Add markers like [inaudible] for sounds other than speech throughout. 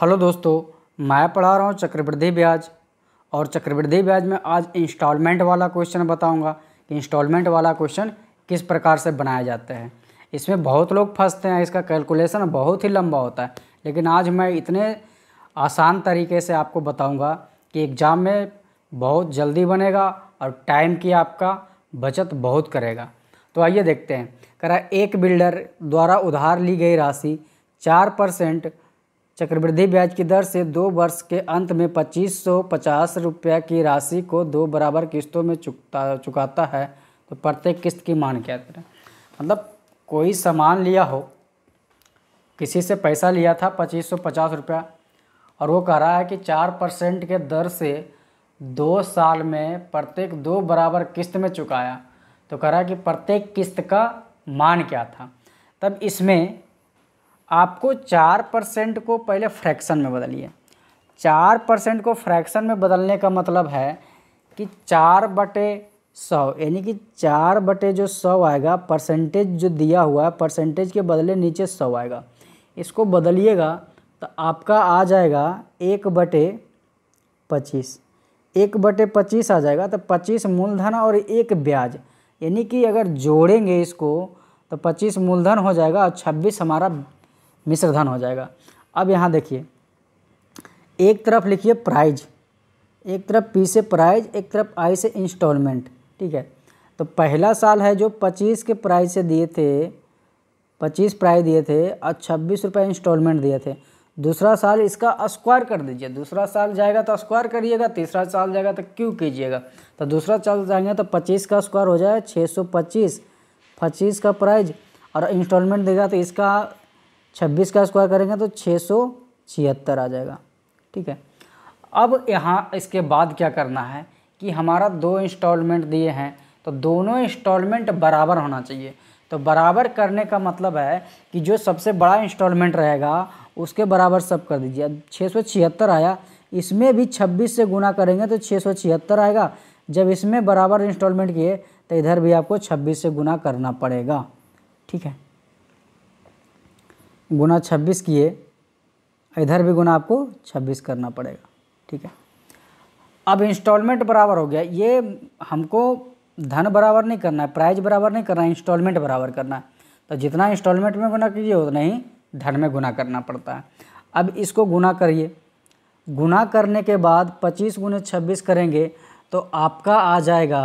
hello दोस्तों मैं पढ़ा रहा हूँ चक्रवृद्धि ब्याज और चक्रवृद्धि ब्याज में आज इंस्टॉलमेंट वाला क्वेश्चन बताऊंगा कि इंस्टॉलमेंट वाला क्वेश्चन किस प्रकार से बनाया जाता है इसमें बहुत लोग फंसते हैं इसका कैलकुलेशन बहुत ही लंबा होता है लेकिन आज मैं इतने आसान तरीके से आपको बताऊँगा कि एग्ज़ाम में बहुत जल्दी बनेगा और टाइम की आपका बचत बहुत करेगा तो आइए देखते हैं करा एक बिल्डर द्वारा उधार ली गई राशि चार परसेंट चक्रवृद्धि ब्याज की दर से दो वर्ष के अंत में पच्चीस सौ पचास रुपये की राशि को दो बराबर किस्तों में चुकता चुकाता है तो प्रत्येक किस्त की मान क्या करें मतलब कोई सामान लिया हो किसी से पैसा लिया था पच्चीस सौ पचास रुपया और वो कह रहा है कि चार परसेंट के दर से दो साल में प्रत्येक दो बराबर किस्त में चुकाया तो कह रहा है कि प्रत्येक किस्त का मान क्या था तब इसमें आपको चार परसेंट को पहले फ्रैक्शन में बदलिए चार परसेंट को फ्रैक्शन में बदलने का मतलब है कि चार बटे सौ यानी कि चार बटे जो सौ आएगा परसेंटेज जो दिया हुआ है परसेंटेज के बदले नीचे सौ आएगा इसको बदलिएगा तो आपका आ जाएगा एक बटे पच्चीस एक बटे पच्चीस आ जाएगा तो पच्चीस मूलधन और एक ब्याज यानी कि अगर जोड़ेंगे इसको तो पच्चीस मूलधन हो जाएगा और छब्बीस हमारा मिश्र धन हो जाएगा अब यहाँ देखिए एक तरफ लिखिए प्राइज एक तरफ पी से प्राइज एक तरफ आई से इंस्टॉलमेंट ठीक है तो पहला साल है जो पच्चीस के प्राइज से दिए थे पच्चीस प्राइज दिए थे और छब्बीस रुपये इंस्टॉलमेंट दिए थे दूसरा साल इसका स्क्वायर कर दीजिए दूसरा साल जाएगा तो स्क्वायर करिएगा तीसरा साल जाएगा तो क्यों कीजिएगा तो दूसरा साल जाएंगे तो पच्चीस का स्क्वायर हो जाए छः सौ पच्चीस पच्चीस का प्राइज और इंस्टॉलमेंट देगा तो इसका छब्बीस का स्क्वायर करेंगे तो छः सौ छिहत्तर आ जाएगा ठीक है अब यहाँ इसके बाद क्या करना है कि हमारा दो इंस्टॉलमेंट दिए हैं तो दोनों इंस्टॉलमेंट बराबर होना चाहिए तो बराबर करने का मतलब है कि जो सबसे बड़ा इंस्टॉलमेंट रहेगा उसके बराबर सब कर दीजिए अब छः आया इसमें भी 26 से गुना करेंगे तो छः आएगा जब इसमें बराबर इंस्टॉलमेंट किए तो इधर भी आपको 26 से गुना करना पड़ेगा ठीक है गुना छब्बीस किए इधर भी गुना आपको छब्बीस करना पड़ेगा ठीक है अब इंस्टॉलमेंट बराबर हो गया ये हमको धन बराबर नहीं करना है प्राइज बराबर नहीं करना है इंस्टॉलमेंट बराबर करना है तो जितना इंस्टॉलमेंट में गुना कीजिए उतना ही धन में गुना करना पड़ता है अब इसको गुना करिए गुना करने के बाद पच्चीस गुने छब्बीस करेंगे तो आपका आ जाएगा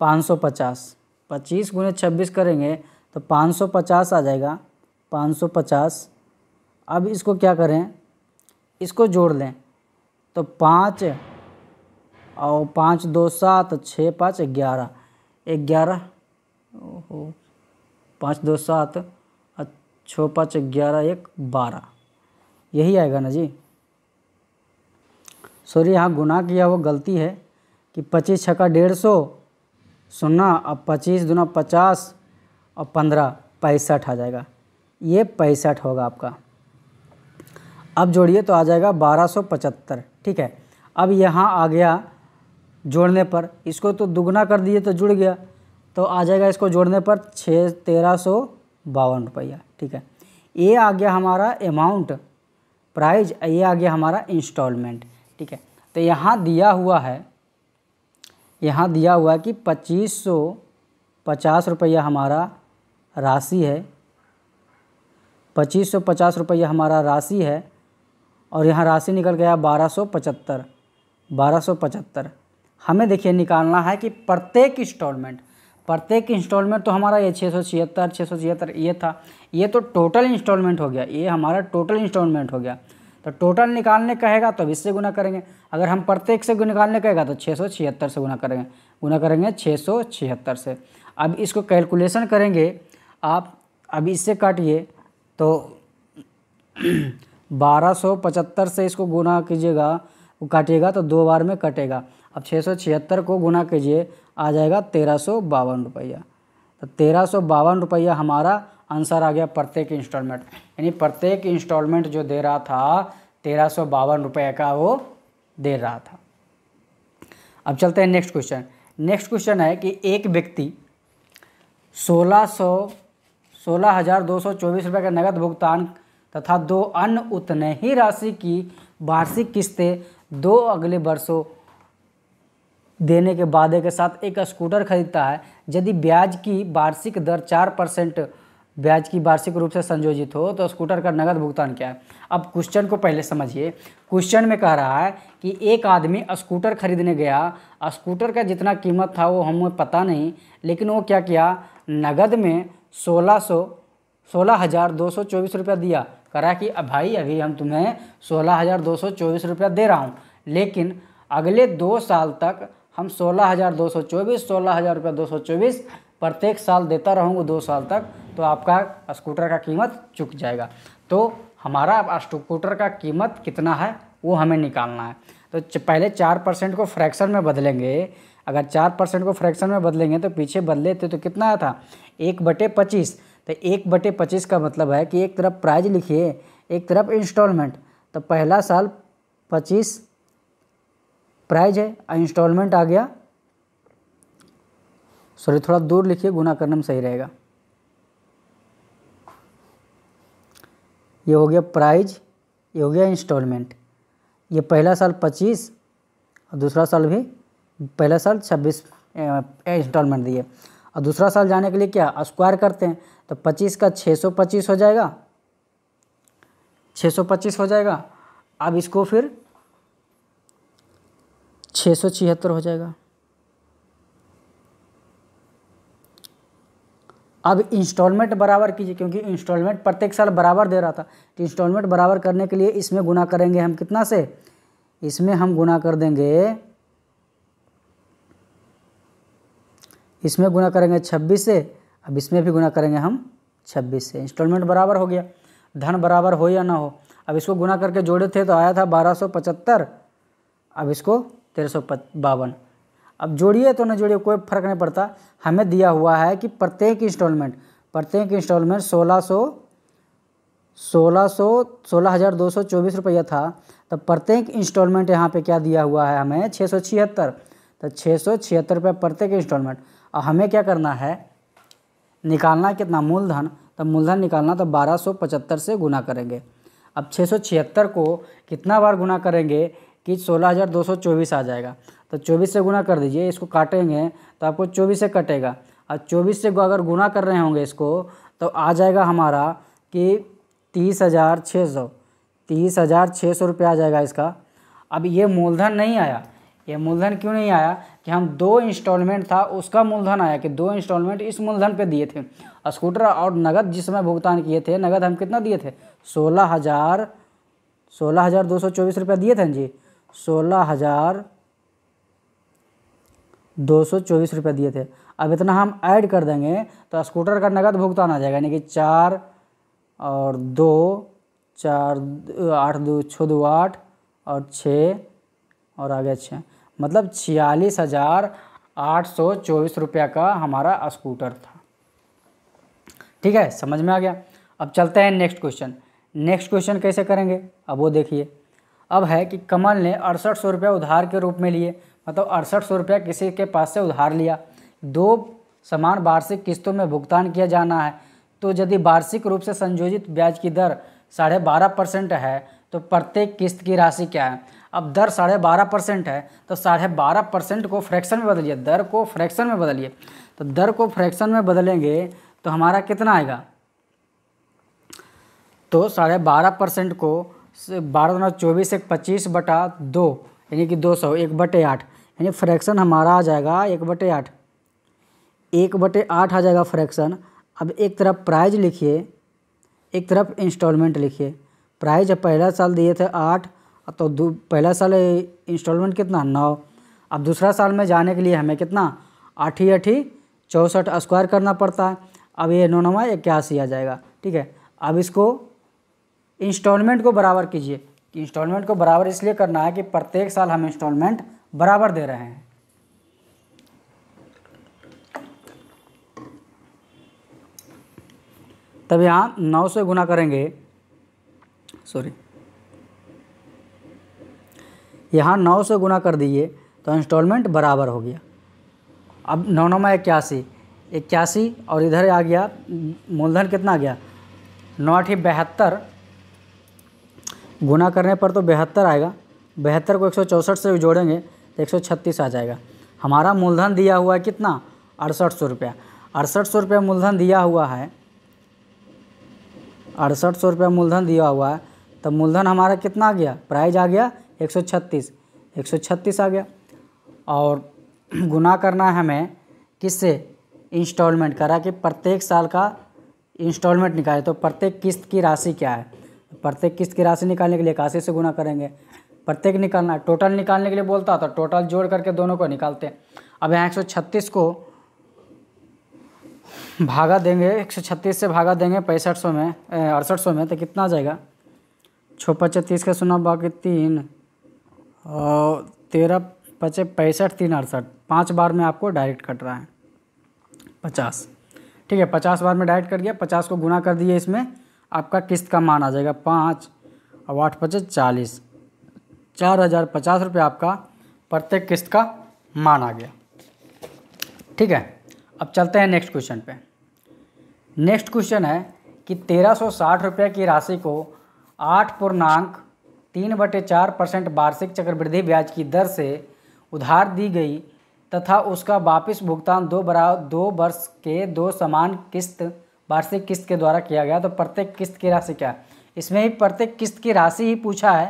पाँच सौ पचास पच्चीस गुने छब्बीस करेंगे तो पाँच सौ पचास आ जाएगा 550 अब इसको क्या करें इसको जोड़ लें तो पाँच और पाँच दो सात छः पाँच ग्यारह ग्यारह ओहो पाँच दो सात छः पाँच ग्यारह एक बारह यही आएगा ना जी सॉरी यहाँ गुना किया वो गलती है कि पच्चीस छक्का डेढ़ सौ सुनना अब पच्चीस दुना पचास और पंद्रह पैंसठ आ जाएगा ये पैंसठ होगा आपका अब जोड़िए तो आ जाएगा बारह सौ पचहत्तर ठीक है अब यहाँ आ गया जोड़ने पर इसको तो दुगना कर दिए तो जुड़ गया तो आ जाएगा इसको जोड़ने पर छः तेरह सौ बावन रुपया ठीक है ये आ गया हमारा अमाउंट प्राइज ये आ गया हमारा इंस्टॉलमेंट ठीक है तो यहाँ दिया हुआ है यहाँ दिया हुआ है कि पच्चीस सौ पचास रुपया हमारा राशि है पच्चीस सौ पचास रुपये हमारा राशि है और यहाँ राशि निकल गया बारह सौ पचहत्तर बारह सौ पचहत्तर हमें देखिए निकालना है कि प्रत्येक इंस्टॉलमेंट प्रत्येक इंस्टॉलमेंट तो हमारा ये छः सौ छिहत्तर छः सौ छिहत्तर ये था ये तो टोटल इंस्टॉलमेंट हो गया ये हमारा टोटल इंस्टॉलमेंट हो गया तो टोटल निकालने कहेगा तो इससे गुना करेंगे अगर हम प्रत्येक से निकालने कहेगा तो छः सौ छिहत्तर से गुना करेंगे गुना करेंगे छः सौ छिहत्तर से अब इसको कैलकुलेसन करेंगे आप अब इससे काटिए तो 1275 [clears throat] से इसको गुना कीजिएगा काटिएगा तो दो बार में कटेगा अब छः को गुना कीजिए आ जाएगा तेरह सौ बावन रुपया तो तेरह सौ बावन रुपया हमारा आंसर आ गया प्रत्येक इंस्टॉलमेंट यानी प्रत्येक इंस्टॉलमेंट जो दे रहा था तेरह सौ बावन रुपये का वो दे रहा था अब चलते हैं नेक्स्ट क्वेश्चन नेक्स्ट क्वेश्चन है कि एक व्यक्ति सोलह सौ सोलह हज़ार दो सौ चौबीस रुपये का नगद भुगतान तथा दो अन्य उतने ही राशि की वार्षिक किस्तें दो अगले वर्षों देने के वादे के साथ एक स्कूटर खरीदता है यदि ब्याज की वार्षिक दर चार परसेंट ब्याज की वार्षिक रूप से संयोजित हो तो स्कूटर का नगद भुगतान क्या है अब क्वेश्चन को पहले समझिए क्वेश्चन में कह रहा है कि एक आदमी स्कूटर खरीदने गया स्कूटर का जितना कीमत था वो हमें पता नहीं लेकिन वो क्या किया नगद में सोलह सौ सोलह हज़ार दो सौ चौबीस रुपया दिया करा कि अब भाई अभी हम तुम्हें सोलह हज़ार दो सौ चौबीस रुपया दे रहा हूँ लेकिन अगले दो साल तक हम सोलह हज़ार दो सौ चौबीस सोलह हज़ार रुपया दो सौ चौबीस प्रत्येक साल देता रहूँगा दो साल तक तो आपका स्कूटर का कीमत चुक जाएगा तो हमारा स्कूटर का कीमत कितना है वो हमें निकालना है तो पहले चार परसेंट को फ्रैक्शन में बदलेंगे अगर चार परसेंट को फ्रैक्शन में बदलेंगे तो पीछे बदले थे तो कितना आया था एक बटे पच्चीस तो एक बटे पच्चीस का मतलब है कि एक तरफ प्राइज लिखिए एक तरफ इंस्टॉलमेंट तो पहला साल पच्चीस प्राइज है इंस्टॉलमेंट आ गया सॉरी थोड़ा दूर लिखिए गुना करने में सही रहेगा ये हो गया प्राइज ये हो गया इंस्टॉलमेंट ये पहला साल पच्चीस और दूसरा साल भी पहला साल छब्बीस इंस्टॉलमेंट दिए और दूसरा साल जाने के लिए क्या स्क्वायर करते हैं तो पच्चीस का छः सौ पच्चीस हो जाएगा छः सौ पच्चीस हो जाएगा अब इसको फिर छः सौ छिहत्तर हो जाएगा अब इंस्टॉलमेंट बराबर कीजिए क्योंकि इंस्टॉलमेंट प्रत्येक साल बराबर दे रहा था तो इंस्टॉलमेंट बराबर करने के लिए इसमें गुना करेंगे हम कितना से इसमें हम गुना कर देंगे इसमें गुना करेंगे छब्बीस से अब इसमें भी गुना करेंगे हम छब्बीस से इंस्टॉलमेंट बराबर हो गया धन बराबर हो या ना हो अब इसको गुना करके जोड़े थे तो आया था बारह सौ पचहत्तर अब इसको तेरह सौ बावन अब जोड़िए तो ना जोड़िए कोई फर्क नहीं पड़ता हमें दिया हुआ है कि प्रत्येक इंस्टॉलमेंट प्रत्येक इंस्टॉलमेंट सोलह सौ सोलह सौ सोलह हज़ार दो सौ चौबीस रुपया था तो प्रत्येक इंस्टॉलमेंट यहाँ पे क्या दिया हुआ है हमें छः सौ छिहत्तर तो छः सौ छिहत्तर रुपये प्रत्येक इंस्टॉलमेंट और हमें क्या करना है निकालना कितना मूलधन तो मूलधन निकालना तो 1275 से गुना करेंगे अब छिहत्तर को कितना बार गुना करेंगे कि 16224 आ जाएगा तो 24 से गुना कर दीजिए इसको काटेंगे तो आपको 24 से कटेगा और 24 से अगर गुना कर रहे होंगे इसको तो आ जाएगा हमारा कि तीस हज़ार छः सौ तीस हज़ार छः सौ रुपया आ जाएगा इसका अब ये मूलधन नहीं आया यह मूलधन क्यों नहीं आया कि हम दो इंस्टॉलमेंट था उसका मूलधन आया कि दो इंस्टॉलमेंट इस मूलधन पे दिए थे स्कूटर और नगद जिस समय भुगतान किए थे नगद हम कितना दिए थे सोलह हज़ार सोलह हज़ार दो सौ चौबीस रुपया दिए थे जी सोलह हज़ार दो सौ चौबीस रुपये दिए थे अब इतना हम ऐड कर देंगे तो स्कूटर का नगद भुगतान आ जाएगा यानी कि चार और दो चार आठ दो छः दो आठ और छः और आगे छः मतलब छियालीस हज़ार आठ सौ चौबीस रुपया का हमारा स्कूटर था ठीक है समझ में आ गया अब चलते हैं नेक्स्ट क्वेश्चन नेक्स्ट क्वेश्चन कैसे करेंगे अब वो देखिए अब है कि कमल ने अड़सठ सौ रुपया उधार के रूप में लिए मतलब अड़सठ सौ रुपया किसी के पास से उधार लिया दो समान वार्षिक किस्तों में भुगतान किया जाना है तो यदि वार्षिक रूप से संयोजित ब्याज की दर साढ़े बारह परसेंट है तो प्रत्येक किस्त की राशि क्या है अब दर साढ़े बारह परसेंट है तो साढ़े बारह परसेंट को फ्रैक्शन में बदलिए दर को फ्रैक्शन में बदलिए तो दर को फ्रैक्शन में बदलेंगे तो हमारा कितना आएगा तो साढ़े बारह परसेंट को बारह दो चौबीस एक पच्चीस बटा दो यानी कि दो सौ एक बटे आठ यानी फ्रैक्शन हमारा आ जाएगा एक बटे आठ एक बटे आठ आ जाएगा फ्रैक्शन अब एक तरफ प्राइज लिखिए एक तरफ इंस्टॉलमेंट लिखिए प्राइज पहला साल दिए थे आठ तो पहला साल इंस्टॉलमेंट कितना नौ अब दूसरा साल में जाने के लिए हमें कितना आठ ही अठी चौंसठ स्क्वायर करना पड़ता है अब ये नौ नवा इक्यासी आ जाएगा ठीक है अब इसको इंस्टॉलमेंट को बराबर कीजिए कि इंस्टॉलमेंट को बराबर इसलिए करना है कि प्रत्येक साल हम इंस्टॉलमेंट बराबर दे रहे हैं तब यहाँ नौ से गुना करेंगे सॉरी यहाँ नौ से गुना कर दिए तो इंस्टॉलमेंट बराबर हो गया अब नौ नौ में इक्यासी इक्यासी और इधर आ गया मूलधन कितना गया नौ आठी बहत्तर गुना करने पर तो बेहत्तर आएगा बहत्तर को एक से जोड़ेंगे तो एक आ जाएगा हमारा मूलधन दिया हुआ है कितना अड़सठ सौ रुपया अड़सठ सौ रुपया मूलधन दिया हुआ है अड़सठ सौ रुपया मूलधन दिया हुआ है तो मूलधन हमारा कितना आ गया प्राइज आ गया 136 136 आ गया और [clears throat] गुना करना है हमें किससे इंस्टॉलमेंट करा कि प्रत्येक साल का इंस्टॉलमेंट निकाले तो प्रत्येक किस्त की राशि क्या है प्रत्येक किस्त की राशि निकालने के लिए इक्सी से गुना करेंगे प्रत्येक निकालना टोटल निकालने के लिए बोलता तो टोटल जोड़ करके दोनों को निकालते हैं अब यहाँ 136 को भागा देंगे 136 से भागा देंगे पैंसठ सौ में अड़सठ सौ में तो कितना आ जाएगा छः पच्चीस का सुना बाकी तीन तेरह पचे पैंसठ तीन अड़सठ पाँच बार में आपको डायरेक्ट कट रहा है पचास ठीक है पचास बार में डायरेक्ट कर गया पचास को गुना कर दिए इसमें आपका किस्त का मान आ जाएगा पाँच और आठ पचे चालीस चार हज़ार पचास रुपये आपका प्रत्येक किस्त का मान आ गया ठीक है अब चलते हैं नेक्स्ट क्वेश्चन पे नेक्स्ट क्वेश्चन है कि तेरह सौ साठ रुपये की राशि को आठ पूर्णांक तीन बटे चार परसेंट वार्षिक चक्रवृद्धि ब्याज की दर से उधार दी गई तथा उसका वापस भुगतान दो बरा दो वर्ष के दो समान किस्त वार्षिक किस्त के द्वारा किया गया तो प्रत्येक किस्त की राशि क्या इसमें ही प्रत्येक किस्त की राशि ही पूछा है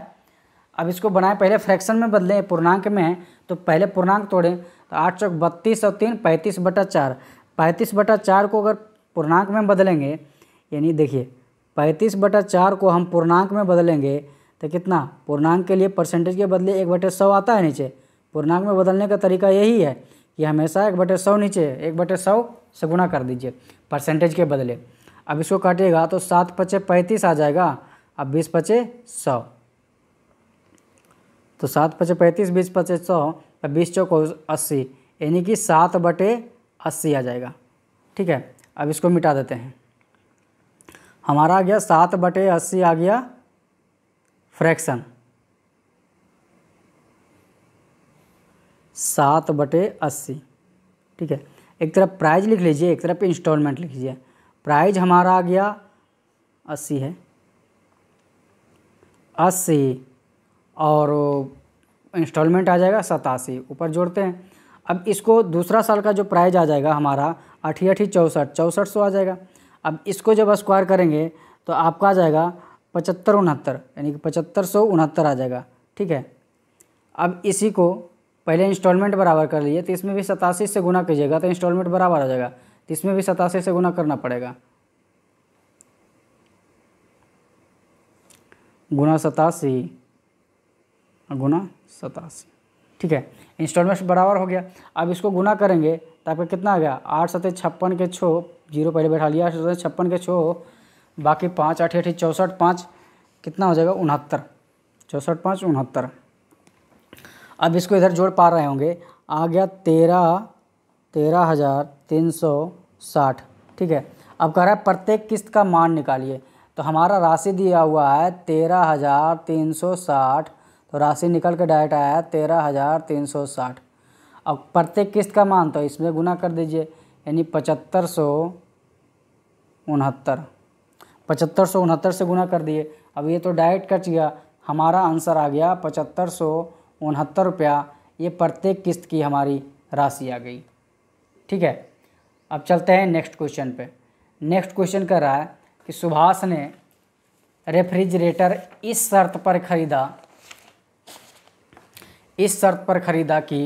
अब इसको बनाए पहले फ्रैक्शन में बदलें पूर्णांक में है तो पहले पूर्णांक तोड़ें तो आठ सौ बत्तीस और तीन पैंतीस बटा चार पैंतीस बटा चार को अगर पूर्णांक में बदलेंगे यानी देखिए पैंतीस बटा चार को हम पूर्णांक में बदलेंगे तो कितना पूर्णांक के लिए परसेंटेज के बदले एक बटे सौ आता है नीचे पूर्णांक में बदलने का तरीका यही है कि हमेशा एक बटे सौ नीचे एक बटे सौ से गुणा कर दीजिए परसेंटेज के बदले अब इसको काटिएगा तो सात पचे पैंतीस आ जाएगा अब बीस पचे सौ तो सात पचे पैंतीस बीस पचे सौ या बीस चौक अस्सी यानी कि सात बटे अस्सी आ जाएगा ठीक है अब इसको मिटा देते हैं हमारा आ गया सात बटे अस्सी आ गया फ्रैक्शन सात बटे अस्सी ठीक है एक तरफ प्राइज लिख लीजिए एक तरफ इंस्टॉलमेंट लिख लीजिए प्राइज हमारा आ गया अस्सी है अस्सी और इंस्टॉलमेंट आ जाएगा सतासी ऊपर जोड़ते हैं अब इसको दूसरा साल का जो प्राइज आ जाएगा हमारा अठी अठी चौंसठ चौंसठ सौ आ जाएगा अब इसको जब स्क्वायर करेंगे तो आपका आ जाएगा पचहत्तर उनहत्तर यानी कि पचहत्तर सौ उनहत्तर आ जाएगा ठीक है अब इसी को पहले इंस्टॉलमेंट बराबर कर लिए तो इसमें भी सतासी से गुना कीजिएगा तो इंस्टॉलमेंट बराबर आ जाएगा तो इसमें भी सतासी से गुना करना पड़ेगा गुना सतासी गुना सतासी ठीक है इंस्टॉलमेंट बराबर हो गया अब इसको गुना करेंगे तो आपका कितना आ गया आठ सतह छप्पन के छो जीरो पहले बैठा लिया आठ सतह छप्पन के छो बाकी पाँच आठ आठ चौंसठ पाँच कितना हो जाएगा उनहत्तर चौंसठ पाँच उनहत्तर अब इसको इधर जोड़ पा रहे होंगे आ गया तेरह तेरह हज़ार तीन सौ साठ ठीक है अब कह रहा है प्रत्येक किस्त का मान निकालिए तो हमारा राशि दिया हुआ है तेरह हज़ार तीन सौ साठ तो राशि निकल के डायरेक्ट आया है तेरह हज़ार तीन सौ साठ अब प्रत्येक किस्त का मान तो इसमें गुना कर दीजिए यानी पचहत्तर सौ उनहत्तर पचहत्तर सौ उनहत्तर से गुना कर दिए अब ये तो डायरेक्ट कट गया हमारा आंसर आ गया पचहत्तर सौ उनहत्तर रुपया ये प्रत्येक किस्त की हमारी राशि आ गई ठीक है अब चलते हैं नेक्स्ट क्वेश्चन पे नेक्स्ट क्वेश्चन कह रहा है कि सुभाष ने रेफ्रिजरेटर इस शर्त पर ख़रीदा इस शर्त पर ख़रीदा कि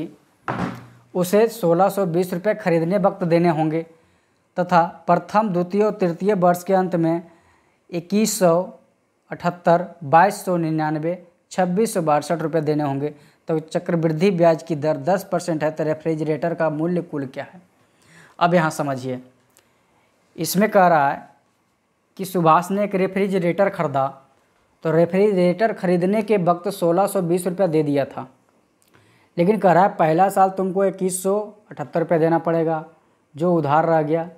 उसे बीस रुपये खरीदने वक्त देने होंगे तथा प्रथम द्वितीय और तृतीय वर्ष के अंत में इक्कीस सौ अठहत्तर बाईस सौ निन्यानवे छब्बीस सौ बासठ रुपये देने होंगे तो चक्रवृद्धि ब्याज की दर दस परसेंट है तो रेफ्रिजरेटर का मूल्य कुल क्या है अब यहाँ समझिए इसमें कह रहा है कि सुभाष ने एक रेफ्रिजरेटर खरीदा तो रेफ्रिजरेटर ख़रीदने के वक्त सोलह सौ बीस रुपया दे दिया था लेकिन कह रहा है पहला साल तुमको इक्कीस सौ अठहत्तर रुपया देना पड़ेगा जो उधार रह गया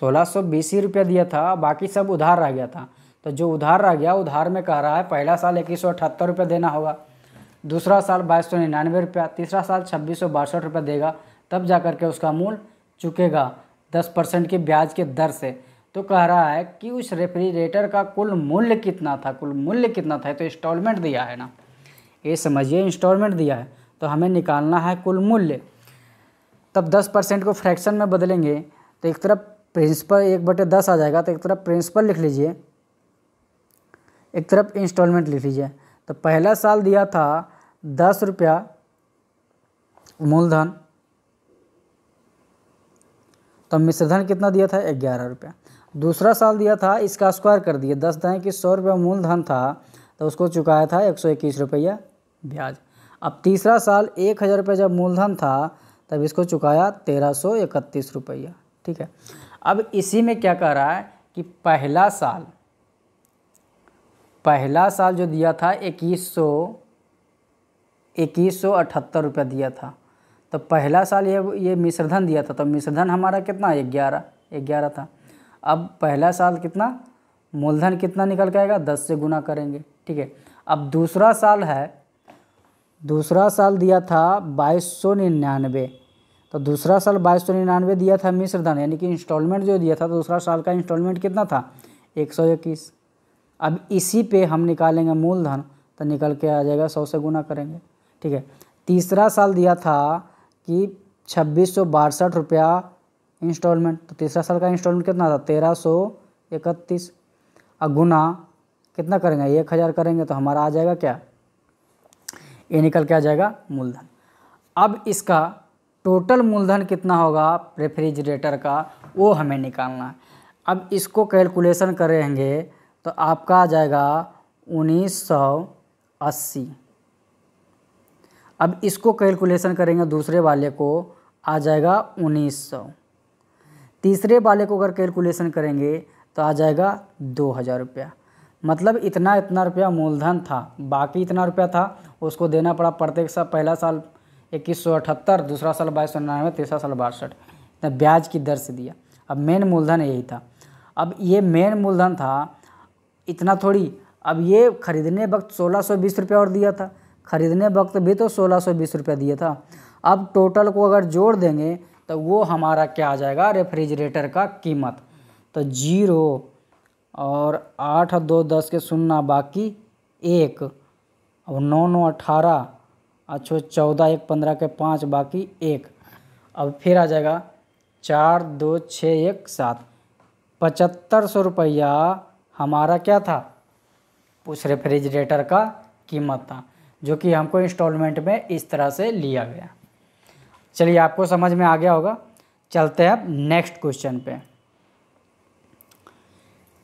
सोलह सौ रुपया दिया था बाकी सब उधार रह गया था तो जो उधार रह गया उधार में कह रहा है पहला साल इक्कीस सौ अठहत्तर देना होगा दूसरा साल बाईस सौ निन्यानवे रुपया तीसरा साल छब्बीस सौ बासठ रुपया देगा तब जा कर के उसका मूल चुकेगा दस परसेंट के ब्याज के दर से तो कह रहा है कि उस रेफ्रिजरेटर का कुल मूल्य कितना था कुल मूल्य कितना था तो इंस्टॉलमेंट दिया है ना ये समझिए इंस्टॉलमेंट दिया है तो हमें निकालना है कुल मूल्य तब दस परसेंट को फ्रैक्शन में बदलेंगे तो एक तरफ प्रिंसिपल एक बटे दस आ जाएगा तो एक तरफ प्रिंसिपल लिख लीजिए एक तरफ इंस्टॉलमेंट लिख लीजिए तो पहला साल दिया था दस रुपया मूलधन तो मिश्रधन कितना दिया था ग्यारह रुपया दूसरा साल दिया था इसका स्क्वायर कर दिए दस दाएँ कि सौ रुपया मूलधन था तो उसको चुकाया था एक सौ इक्कीस रुपया ब्याज अब तीसरा साल एक हज़ार रुपया जब मूलधन था तब इसको चुकाया तेरह सौ इकतीस रुपया ठीक है अब इसी में क्या कह रहा है कि पहला साल पहला साल जो दिया था इक्कीस सौ इक्कीस सौ अठहत्तर रुपया दिया था तो पहला साल ये ये मिश्रधन दिया था तो मिश्रधन हमारा कितना है ग्यारह ग्यारह था अब पहला साल कितना मूलधन कितना निकल के आएगा दस से गुना करेंगे ठीक है अब दूसरा साल है दूसरा साल दिया था बाईस सौ निन्यानवे तो दूसरा साल बाईस सौ निन्यानवे दिया था धन यानी कि इंस्टॉलमेंट जो दिया था तो दूसरा साल का इंस्टॉलमेंट कितना था एक सौ इक्कीस अब इसी पे हम निकालेंगे मूलधन तो निकल के आ जाएगा सौ से गुना करेंगे ठीक है तीसरा साल दिया था कि छब्बीस सौ बासठ रुपया इंस्टॉलमेंट तो तीसरा साल का इंस्टॉलमेंट कितना था तेरह सौ इकतीस और गुना कितना करेंगे एक हज़ार करेंगे तो हमारा आ जाएगा क्या ये निकल के आ जाएगा मूलधन अब इसका टोटल मूलधन कितना होगा रेफ्रिजरेटर का वो हमें निकालना है अब इसको कैलकुलेशन करेंगे तो आपका आ जाएगा उन्नीस सौ अस्सी अब इसको कैलकुलेशन करेंगे दूसरे वाले को आ जाएगा उन्नीस सौ तीसरे वाले को अगर कैलकुलेशन करेंगे तो आ जाएगा दो हज़ार रुपया मतलब इतना इतना रुपया मूलधन था बाकी इतना रुपया था उसको देना पड़ा प्रत्येक साल पहला साल इक्कीस सौ अठहत्तर दूसरा साल बाईस सौ निन्यानवे तीसरा साल बासठ तो ब्याज की दर से दिया अब मेन मूलधन यही था अब ये मेन मूलधन था इतना थोड़ी अब ये खरीदने वक्त सोलह सौ बीस रुपया और दिया था खरीदने वक्त भी तो सोलह सौ बीस रुपया दिया था अब टोटल को अगर जोड़ देंगे तो वो हमारा क्या आ जाएगा रेफ्रिजरेटर का कीमत तो जीरो और आठ दो दस के सुनना बाकी एक और नौ नौ अठारह अच्छा चौदह एक पंद्रह के पाँच बाकी एक अब फिर आ जाएगा चार दो छः एक सात पचहत्तर सौ रुपया हमारा क्या था उस रेफ्रिजरेटर का कीमत था जो कि हमको इंस्टॉलमेंट में इस तरह से लिया गया चलिए आपको समझ में आ गया होगा चलते हैं अब नेक्स्ट क्वेश्चन पे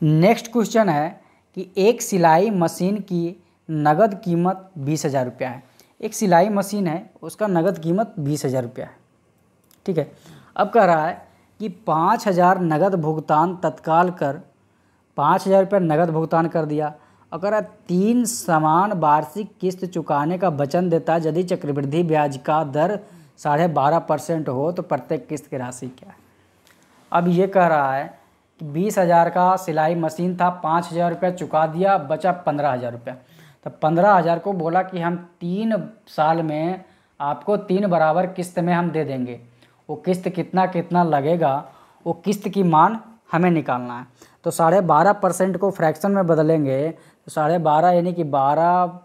नेक्स्ट क्वेश्चन है कि एक सिलाई मशीन की नगद कीमत बीस हज़ार रुपया है एक सिलाई मशीन है उसका नगद कीमत बीस हज़ार रुपया है ठीक है अब कह रहा है कि पाँच हज़ार नगद भुगतान तत्काल कर पाँच हज़ार रुपया नगद भुगतान कर दिया और कह रहा है तीन समान वार्षिक किस्त चुकाने का वचन देता है यदि चक्रवृद्धि ब्याज का दर साढ़े बारह परसेंट हो तो प्रत्येक किस्त की राशि क्या है अब ये कह रहा है कि बीस हज़ार का सिलाई मशीन था पाँच हज़ार रुपया चुका दिया बचा पंद्रह हज़ार रुपया तो पंद्रह हज़ार को बोला कि हम तीन साल में आपको तीन बराबर किस्त में हम दे देंगे वो किस्त कितना कितना लगेगा वो किस्त की मान हमें निकालना है तो साढ़े बारह परसेंट को फ्रैक्शन में बदलेंगे तो साढ़े बारह यानी कि बारह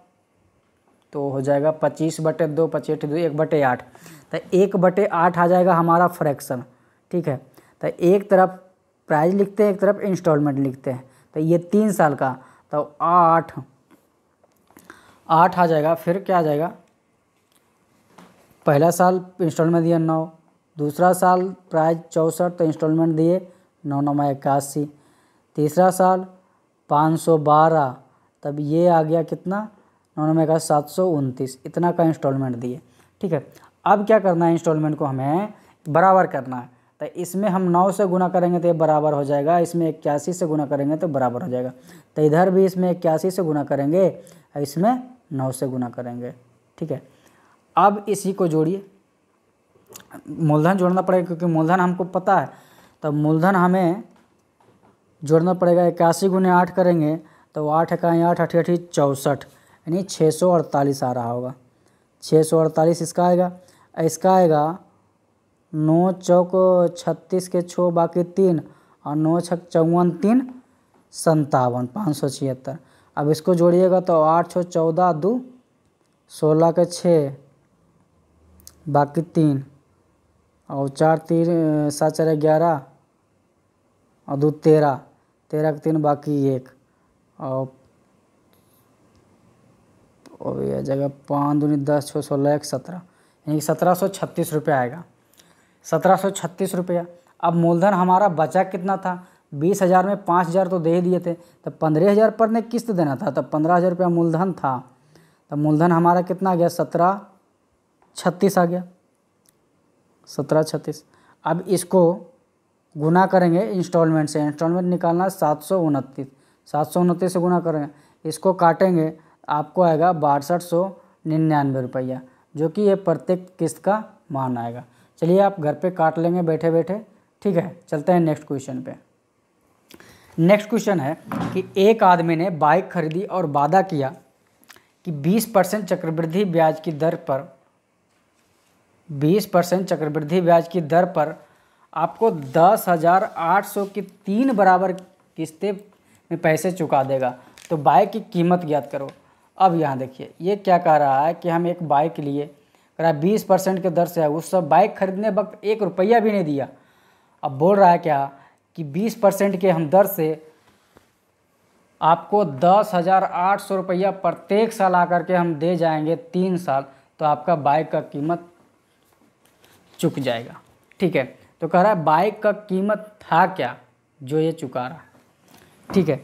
तो हो जाएगा पच्चीस बटे दो पच्चीस दो एक बटे आठ तो एक बटे आठ आ जाएगा हमारा फ्रैक्शन ठीक है तो एक तरफ प्राइस लिखते हैं एक तरफ इंस्टॉलमेंट लिखते हैं तो ये तीन साल का तो आठ आठ आ जाएगा फिर क्या आ जाएगा पहला साल इंस्टॉलमेंट दिया नौ दूसरा साल प्राइज चौंसठ तो इंस्टॉलमेंट दिए नौ नौ इक्यासी तीसरा साल पाँच सौ बारह तब ये आ गया कितना नौ नौ सात सौ उनतीस इतना का इंस्टॉलमेंट दिए ठीक है अब क्या करना है इंस्टॉलमेंट को हमें बराबर करना है तो इसमें हम नौ से गुना करेंगे तो ये बराबर हो जाएगा इसमें इक्यासी से गुना करेंगे तो बराबर हो जाएगा तो इधर भी इसमें इक्यासी से गुना करेंगे इसमें नौ से गुना करेंगे ठीक है अब इसी को जोड़िए मूलधन जोड़ना पड़ेगा क्योंकि मूलधन हमको पता है तो मूलधन हमें जोड़ना पड़ेगा इक्यासी गुने आठ करेंगे तो आठ इकाई आठ अठी अठी चौंसठ यानी छः सौ अड़तालीस आ रहा होगा छः सौ अड़तालीस इसका आएगा इसका आएगा नौ चौक छत्तीस के छः बाकी तीन और नौ छक चौवन तीन संतावन पाँच सौ छिहत्तर अब इसको जोड़िएगा तो आठ छः चौदह दो सोलह के छः बाकी तीन और चार तीन सात चार ग्यारह और दो तेरह तेरह के तीन बाकी एक और और यह जगह पाँच दूनी दस छः सोलह एक सत्रह यानी सत्रह सौ छत्तीस रुपया आएगा सत्रह सौ छत्तीस रुपया अब मूलधन हमारा बचा कितना था बीस हज़ार में पाँच हज़ार तो दे ही दिए थे तो पंद्रह हज़ार पर ने किस्त देना था तब तो पंद्रह हज़ार रुपया मूलधन था तो मूलधन हमारा कितना आ गया सत्रह छत्तीस आ गया सत्रह छत्तीस अब इसको गुना करेंगे इंस्टॉलमेंट से इंस्टॉलमेंट निकालना सात सौ उनतीस सात सौ उनतीस से गुना करेंगे इसको काटेंगे आपको आएगा बासठ सौ निन्यानवे रुपया जो कि ये प्रत्येक किस्त का मान आएगा चलिए आप घर पे काट लेंगे बैठे बैठे ठीक है चलते हैं नेक्स्ट क्वेश्चन पे नेक्स्ट क्वेश्चन है कि एक आदमी ने बाइक खरीदी और वादा किया कि 20 परसेंट चक्रवृद्धि ब्याज की दर पर 20 परसेंट चक्रवृद्धि ब्याज की दर पर आपको दस हज़ार आठ सौ की तीन बराबर किस्ते में पैसे चुका देगा तो बाइक की कीमत ज्ञात करो अब यहाँ देखिए ये क्या कह रहा है कि हम एक बाइक लिए करा बीस परसेंट के दर से है उस सब बाइक खरीदने वक्त एक रुपया भी नहीं दिया अब बोल रहा है क्या कि 20 परसेंट के हम दर से आपको दस हज़ार आठ सौ रुपया प्रत्येक साल आकर के हम दे जाएंगे तीन साल तो आपका बाइक का कीमत चुक जाएगा ठीक है तो कह रहा है बाइक का कीमत था क्या जो ये चुका रहा है ठीक है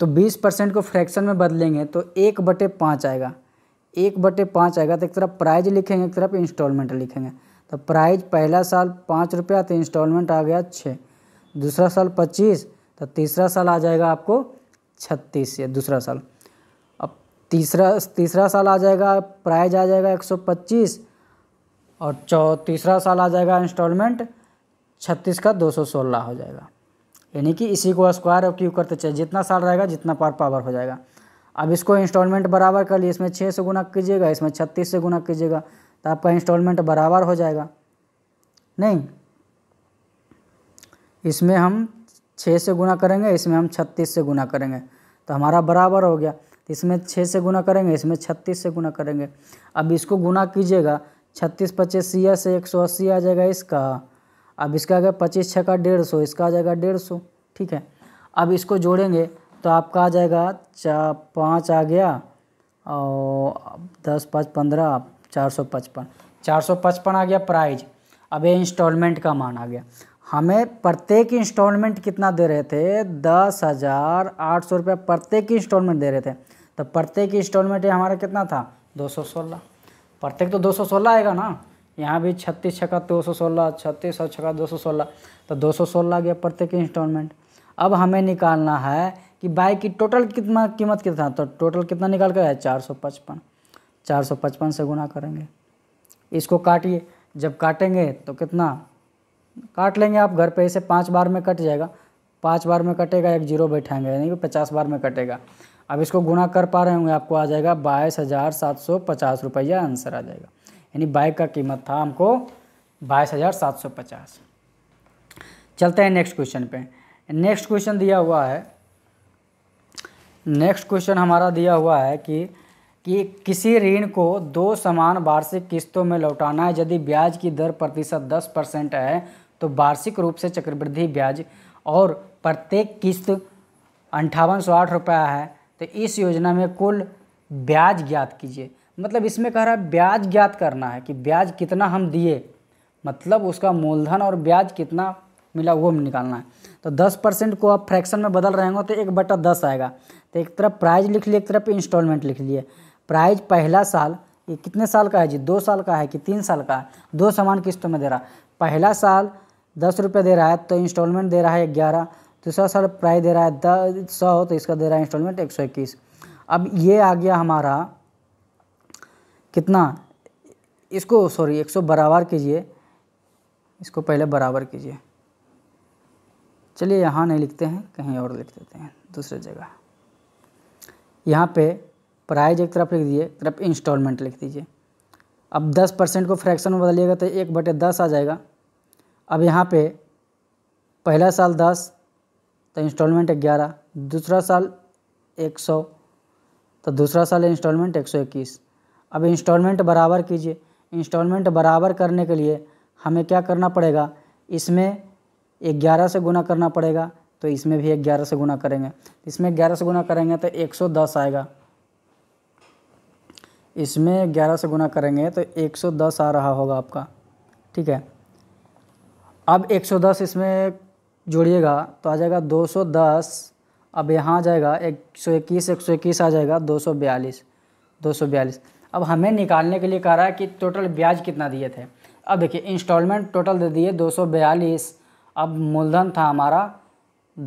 तो बीस परसेंट को फ्रैक्शन में बदलेंगे तो एक बटे पाँच आएगा एक बटे पाँच आएगा तो एक तरफ प्राइज लिखेंगे एक तरफ इंस्टॉलमेंट लिखेंगे तो प्राइज पहला साल पाँच रुपया तो इंस्टॉलमेंट आ गया छः दूसरा साल पच्चीस तो तीसरा साल आ जाएगा आपको छत्तीस ये दूसरा साल अब तीसरा तीसरा साल आ जाएगा प्राइज आ जाएगा एक सौ पच्चीस और चौ तीसरा साल आ जाएगा इंस्टॉलमेंट छत्तीस का दो सौ सोलह हो जाएगा यानी कि इसी को स्क्वायर और क्यू करते चाहिए जितना साल रहेगा जितना पार पावर हो जाएगा अब इसको इंस्टॉलमेंट बराबर कर लिए इसमें छः से गुना कीजिएगा इसमें छत्तीस से गुना कीजिएगा तो आपका इंस्टॉलमेंट बराबर हो जाएगा नहीं इसमें हम छः से गुना करेंगे इसमें हम छत्तीस से गुना करेंगे तो हमारा बराबर हो गया इसमें छः से गुना करेंगे इसमें छत्तीस से गुना करेंगे अब इसको गुना कीजिएगा छत्तीस पच्चीस से एक सौ अस्सी आ जाएगा इसका अब इसका आ गया पच्चीस छः का डेढ़ सौ इसका आ जाएगा डेढ़ सौ ठीक है अब इसको जोड़ेंगे तो आपका आ जाएगा चार पाँच आ गया और दस पाँच पंद्रह चार सौ पचपन चार सौ पचपन आ गया प्राइज अब ये इंस्टॉलमेंट का मान आ गया हमें प्रत्येक इंस्टॉलमेंट कितना दे रहे थे दस हज़ार आठ सौ रुपये प्रत्येक इंस्टॉलमेंट दे रहे थे तो प्रत्येक इंस्टॉलमेंट हमारा कितना था दो सौ सोलह प्रत्येक तो दो सौ सोलह आएगा ना यहाँ भी छत्तीस छक्का दो सौ सोलह छत्तीस और छक्का दो सौ सोलह तो दो सौ सोलह गया प्रत्येक इंस्टॉलमेंट अब हमें निकालना है कि बाइक की टोटल कितना कीमत कितना तो टोटल कितना निकाल कर है चार सौ पचपन चार सौ पचपन से गुना करेंगे इसको काटिए जब काटेंगे तो कितना काट लेंगे आप घर पे ऐसे पाँच बार में कट जाएगा पाँच बार में कटेगा एक जीरो बैठाएंगे यानी कि पचास बार में कटेगा अब इसको गुणा कर पा रहे होंगे आपको आ जाएगा बाईस हज़ार सात सौ पचास रुपया आंसर आ जाएगा यानी बाइक का कीमत था हमको बाईस हज़ार सात सौ पचास चलते हैं नेक्स्ट क्वेश्चन पे नेक्स्ट क्वेश्चन दिया हुआ है नेक्स्ट क्वेश्चन हमारा दिया हुआ है कि कि किसी ऋण को दो समान वार्षिक किस्तों में लौटाना है यदि ब्याज की दर प्रतिशत दस परसेंट है तो वार्षिक रूप से चक्रवृद्धि ब्याज और प्रत्येक किस्त अंठावन सौ आठ रुपया है तो इस योजना में कुल ब्याज ज्ञात कीजिए मतलब इसमें कह रहा है ब्याज ज्ञात करना है कि ब्याज कितना हम दिए मतलब उसका मूलधन और ब्याज कितना मिला वो निकालना है तो 10 परसेंट को आप फ्रैक्शन में बदल रहे हो तो एक बटा दस आएगा तो एक तरफ प्राइज लिख लिए एक तरफ इंस्टॉलमेंट लिख लिए प्राइज पहला साल ये कितने साल का है जी दो साल का है कि तीन साल का है दो समान किस्तों में दे रहा पहला साल दस रुपये दे रहा है तो इंस्टॉलमेंट दे रहा है ग्यारह दूसरा सर प्राइस दे रहा है दस सौ तो इसका दे रहा है इंस्टॉलमेंट एक सौ इक्कीस अब ये आ गया हमारा कितना इसको सॉरी एक सौ बराबर कीजिए इसको पहले बराबर कीजिए चलिए यहाँ नहीं लिखते हैं कहीं और लिख देते हैं दूसरे जगह यहाँ पे प्राइज एक तरफ लिख दीजिए तरफ इंस्टॉलमेंट लिख दीजिए अब दस परसेंट को फ्रैक्शन में बदलिएगा तो एक बटे दस आ जाएगा अब यहाँ पे पहला साल दस तो इंस्टॉलमेंट ग्यारह दूसरा साल एक सौ तो दूसरा साल इंस्टॉलमेंट एक सौ इक्कीस अब इंस्टॉलमेंट बराबर कीजिए इंस्टॉलमेंट बराबर करने के लिए हमें क्या करना पड़ेगा इसमें ग्यारह से गुना करना पड़ेगा तो इसमें भी ग्यारह से गुना करेंगे इसमें ग्यारह से गुना करेंगे तो एक सौ दस आएगा इसमें ग्यारह से गुना करेंगे तो एक सौ दस आ रहा होगा आपका ठीक है अब 110 इसमें जोड़िएगा तो आ जाएगा 210 अब यहाँ आ जाएगा 121 121 आ जाएगा 242 242 अब हमें निकालने के लिए कह रहा है कि टोटल ब्याज कितना दिए थे अब देखिए इंस्टॉलमेंट टोटल दे दिए 242 अब मूलधन था हमारा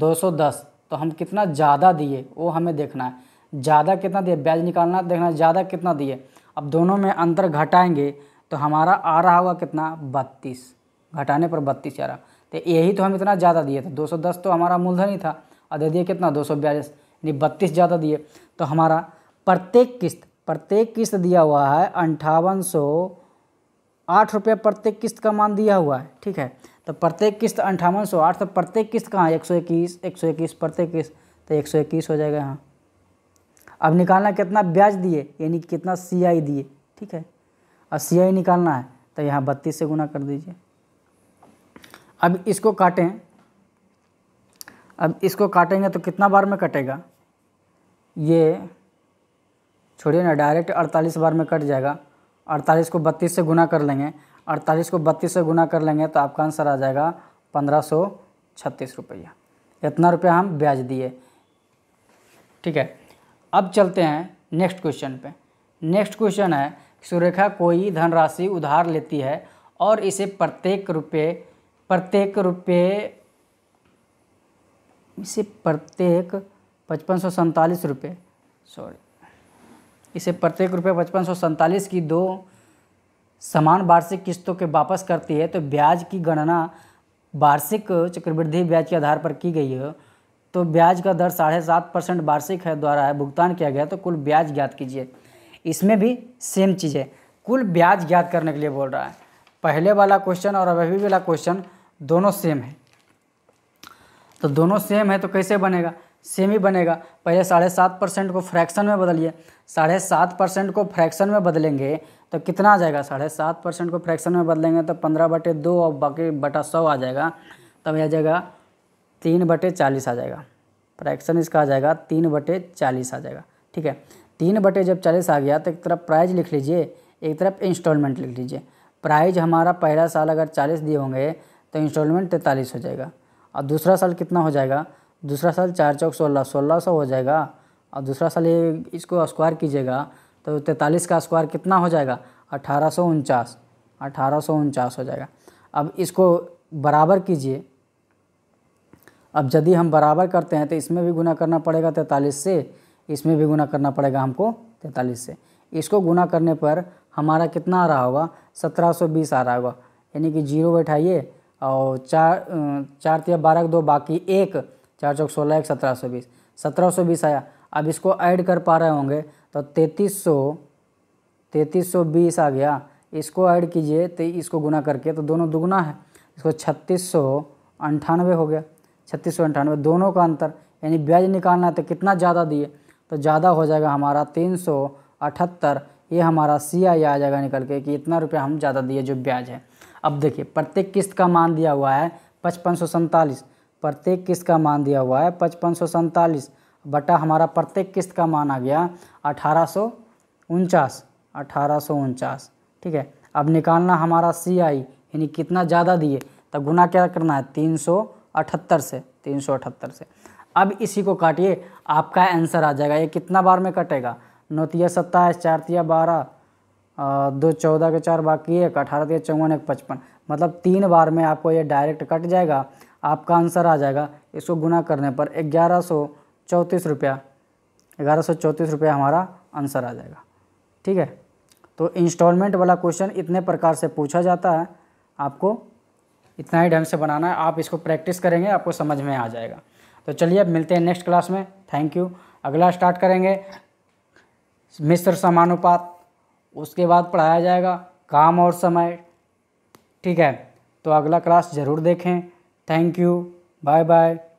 210 तो हम कितना ज़्यादा दिए वो हमें देखना है ज़्यादा कितना दिए ब्याज निकालना देखना ज़्यादा कितना दिए अब दोनों में अंतर घटाएंगे तो हमारा आ रहा होगा कितना बत्तीस घटाने पर बत्तीस चारा तो यही तो हम इतना ज़्यादा दिए थे 210 तो हमारा मूलधन ही था और दे दिए कितना दो सौ यानी बत्तीस ज़्यादा दिए तो हमारा प्रत्येक किस्त प्रत्येक किस्त दिया हुआ है अंठावन सौ आठ रुपये प्रत्येक किस्त का मान दिया हुआ है ठीक है तो प्रत्येक किस्त अंठावन सौ आठ तो प्रत्येक किस्त कहाँ एक सौ इक्कीस एक सौ इक्कीस प्रत्येक किस्त तो एक सौ इक्कीस हो जाएगा यहाँ अब निकालना कितना ब्याज दिए यानी कितना सीआई दिए ठीक है और सी आई निकालना है तो यहाँ बत्तीस से गुना कर दीजिए अब इसको काटें अब इसको काटेंगे तो कितना बार में कटेगा ये छोड़िए ना डायरेक्ट 48 बार में कट जाएगा 48 को 32 से गुना कर लेंगे 48 को 32 से गुना कर लेंगे तो आपका आंसर आ जाएगा पंद्रह सौ छत्तीस रुपया इतना रुपया हम ब्याज दिए ठीक है अब चलते हैं नेक्स्ट क्वेश्चन पे नेक्स्ट क्वेश्चन है सुरेखा कोई धनराशि उधार लेती है और इसे प्रत्येक रुपये प्रत्येक रुपये इसे प्रत्येक पचपन सौ सैंतालीस रुपये सॉरी इसे प्रत्येक रुपये पचपन सौ सैंतालीस की दो समान वार्षिक किस्तों के वापस करती है तो ब्याज की गणना वार्षिक चक्रवृद्धि ब्याज के आधार पर की गई है तो ब्याज का दर साढ़े सात परसेंट वार्षिक है द्वारा है भुगतान किया गया तो कुल ब्याज ज्ञात कीजिए इसमें भी सेम चीज़ है कुल ब्याज ज्ञात करने के लिए बोल रहा है पहले वाला क्वेश्चन और अभी वाला क्वेश्चन दोनों सेम है तो दोनों सेम है तो कैसे बनेगा सेम ही बनेगा पहले साढ़े सात परसेंट को फ्रैक्शन में बदलिए साढ़े सात परसेंट को फ्रैक्शन में बदलेंगे तो कितना आ जाएगा साढ़े सात परसेंट को फ्रैक्शन में बदलेंगे तो पंद्रह बटे दो और बाकी बटा सौ आ जाएगा तब यह जाएगा तीन बटे चालीस आ जाएगा फ्रैक्शन इसका आ जाएगा तीन बटे चालीस आ जाएगा ठीक है तीन बटे जब चालीस आ गया तो एक तरफ प्राइज लिख लीजिए एक तरफ इंस्टॉलमेंट लिख लीजिए प्राइज हमारा पहला साल अगर चालीस दिए होंगे तो इंस्टॉलमेंट तैंतालीस हो जाएगा और दूसरा साल कितना हो जाएगा दूसरा साल चार चौक सोलह सोलह सौ हो जाएगा और दूसरा साल ये इसको स्क्वायर कीजिएगा तो तैंतालीस का स्क्वायर कितना हो जाएगा अठारह सौ उनचास अठारह सौ उनचास हो जाएगा अब इसको बराबर कीजिए अब यदि हम बराबर करते हैं तो इसमें भी गुना करना पड़ेगा तैंतालीस से इसमें भी गुना करना पड़ेगा हमको तैंतालीस से इसको गुना करने पर हमारा कितना आ रहा होगा सत्रह सौ बीस आ रहा होगा यानी कि जीरो बैठाइए और चार चार तीन बारह दो बाकी एक चार चौक सोलह एक सत्रह सौ बीस सत्रह सौ बीस आया अब इसको ऐड कर पा रहे होंगे तो तैतीस सौ तैतीस सौ बीस आ गया इसको ऐड कीजिए तो इसको गुना करके तो दोनों दुगुना है इसको छत्तीस सौ अंठानवे हो गया छत्तीस सौ अंठानवे दोनों का अंतर यानी ब्याज निकालना है तो कितना ज़्यादा दिए तो ज़्यादा हो जाएगा हमारा तीन सौ अठहत्तर ये हमारा सी आई आ जाएगा निकल के कि इतना रुपया हम ज़्यादा दिए जो ब्याज है अब देखिए प्रत्येक किस्त का मान दिया हुआ है पचपन सौ सैंतालीस प्रत्येक किस्त का मान दिया हुआ है पचपन सौ सैंतालीस बटा हमारा प्रत्येक किस्त का मान आ गया अठारह सौ उनचास अठारह सौ उनचास ठीक है अब निकालना हमारा सी आई यानी कितना ज़्यादा दिए तो गुना क्या करना है तीन सौ अठहत्तर से तीन सौ अठहत्तर से अब इसी को काटिए आपका आंसर आ जाएगा ये कितना बार में कटेगा नौतिया सत्ताईस चारतिया बारह दो चौदह के चार बाकी एक अठारह तीन चौवन एक पचपन मतलब तीन बार में आपको ये डायरेक्ट कट जाएगा आपका आंसर आ जाएगा इसको गुना करने पर ग्यारह सौ चौंतीस रुपया ग्यारह सौ चौंतीस रुपया हमारा आंसर आ जाएगा ठीक है तो इंस्टॉलमेंट वाला क्वेश्चन इतने प्रकार से पूछा जाता है आपको इतना ही ढंग से बनाना है आप इसको प्रैक्टिस करेंगे आपको समझ में आ जाएगा तो चलिए अब मिलते हैं नेक्स्ट क्लास में थैंक यू अगला स्टार्ट करेंगे मिस्र समानुपात उसके बाद पढ़ाया जाएगा काम और समय ठीक है तो अगला क्लास ज़रूर देखें थैंक यू बाय बाय